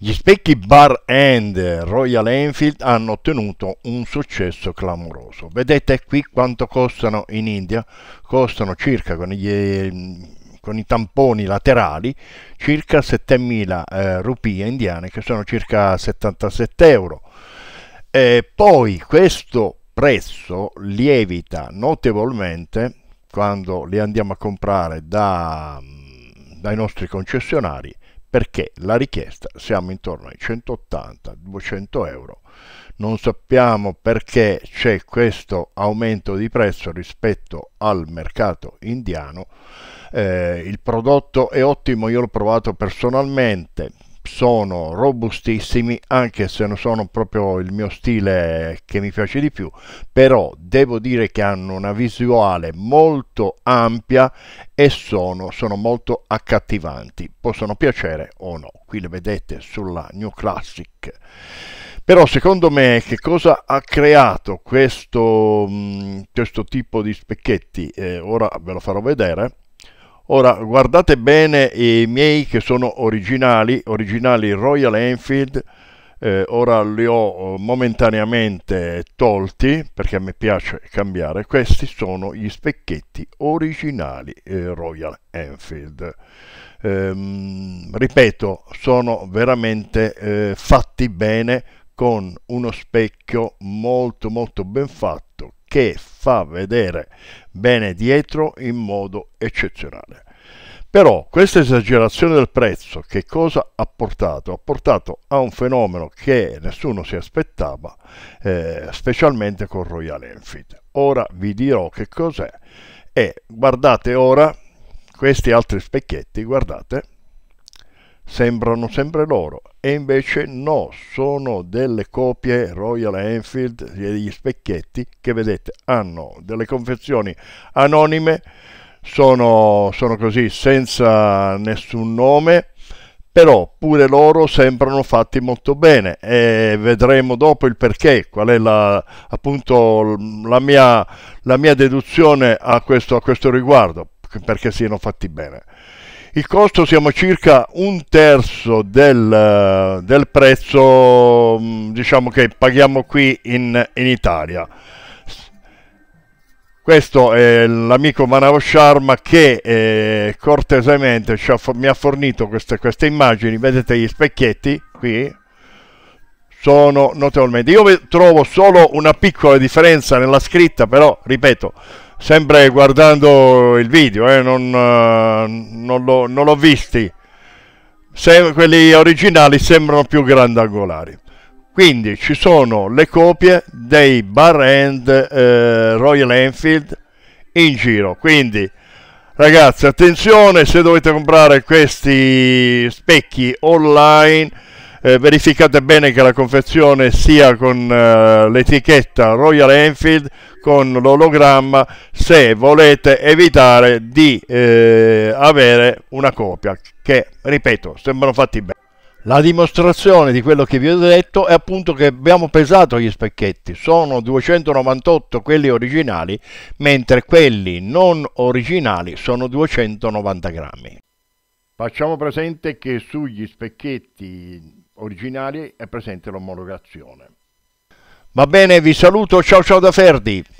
Gli specchi Bar End Royal Enfield hanno ottenuto un successo clamoroso. Vedete qui quanto costano in India? Costano circa con, gli, con i tamponi laterali circa 7.000 eh, rupie indiane che sono circa 77 euro. E poi questo prezzo lievita notevolmente quando li andiamo a comprare da, dai nostri concessionari perché la richiesta siamo intorno ai 180-200 euro. Non sappiamo perché c'è questo aumento di prezzo rispetto al mercato indiano. Eh, il prodotto è ottimo, io l'ho provato personalmente, sono robustissimi anche se non sono proprio il mio stile che mi piace di più però devo dire che hanno una visuale molto ampia e sono, sono molto accattivanti possono piacere o no qui le vedete sulla New Classic però secondo me che cosa ha creato questo, mm, questo tipo di specchietti eh, ora ve lo farò vedere Ora, guardate bene i miei che sono originali, originali Royal Enfield, eh, ora li ho eh, momentaneamente tolti perché a me piace cambiare. Questi sono gli specchietti originali eh, Royal Enfield. Ehm, ripeto, sono veramente eh, fatti bene con uno specchio molto molto ben fatto che fa vedere bene dietro in modo eccezionale. Però questa esagerazione del prezzo che cosa ha portato? Ha portato a un fenomeno che nessuno si aspettava, eh, specialmente con Royal Enfield. Ora vi dirò che cos'è e guardate ora questi altri specchietti, guardate, sembrano sempre loro. E invece no, sono delle copie Royal Enfield, degli specchietti che vedete, hanno delle confezioni anonime, sono, sono così senza nessun nome, però pure loro sembrano fatti molto bene e vedremo dopo il perché, qual è la, appunto la mia, la mia deduzione a questo, a questo riguardo, perché siano fatti bene il costo siamo circa un terzo del, del prezzo mm, diciamo, che paghiamo qui in, in Italia questo è l'amico Manavo Sharma che eh, cortesemente ha, mi ha fornito queste, queste, immagini, vedete gli specchietti qui, sono notevolmente, io trovo solo una piccola differenza nella scritta però ripeto sempre guardando il video, eh, non, eh, non, non l'ho visti. Se, quelli originali sembrano più grandangolari. Quindi ci sono le copie dei Bar End eh, Royal Enfield in giro. Quindi ragazzi, attenzione se dovete comprare questi specchi online eh, verificate bene che la confezione sia con eh, l'etichetta Royal Enfield con l'ologramma se volete evitare di eh, avere una copia che ripeto sembrano fatti bene la dimostrazione di quello che vi ho detto è appunto che abbiamo pesato gli specchietti, sono 298 quelli originali, mentre quelli non originali sono 290 grammi. Facciamo presente che sugli specchietti originali è presente l'omologazione. Va bene, vi saluto, ciao ciao da Ferdi.